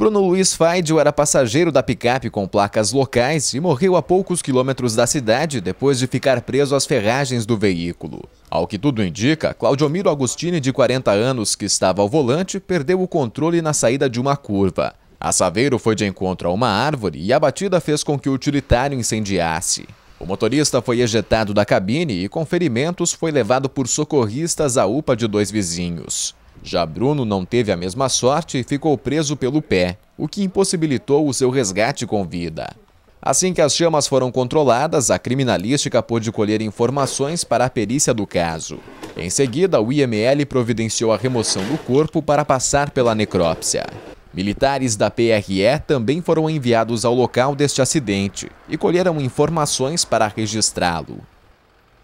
Bruno Luiz Faidio era passageiro da picape com placas locais e morreu a poucos quilômetros da cidade depois de ficar preso às ferragens do veículo. Ao que tudo indica, Claudiomiro Agostini, de 40 anos, que estava ao volante, perdeu o controle na saída de uma curva. A Saveiro foi de encontro a uma árvore e a batida fez com que o utilitário incendiasse. O motorista foi ejetado da cabine e, com ferimentos, foi levado por socorristas à UPA de dois vizinhos. Já Bruno não teve a mesma sorte e ficou preso pelo pé, o que impossibilitou o seu resgate com vida. Assim que as chamas foram controladas, a criminalística pôde colher informações para a perícia do caso. Em seguida, o IML providenciou a remoção do corpo para passar pela necrópsia. Militares da PRE também foram enviados ao local deste acidente e colheram informações para registrá-lo.